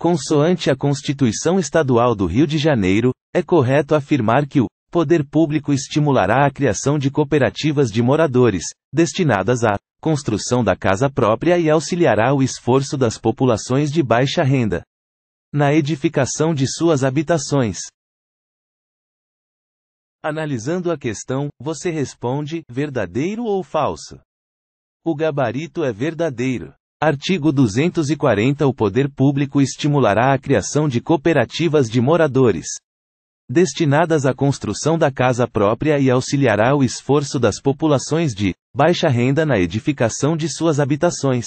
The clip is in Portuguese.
Consoante a Constituição Estadual do Rio de Janeiro, é correto afirmar que o poder público estimulará a criação de cooperativas de moradores, destinadas à construção da casa própria e auxiliará o esforço das populações de baixa renda na edificação de suas habitações. Analisando a questão, você responde: verdadeiro ou falso? O gabarito é verdadeiro. Artigo 240 O poder público estimulará a criação de cooperativas de moradores destinadas à construção da casa própria e auxiliará o esforço das populações de baixa renda na edificação de suas habitações.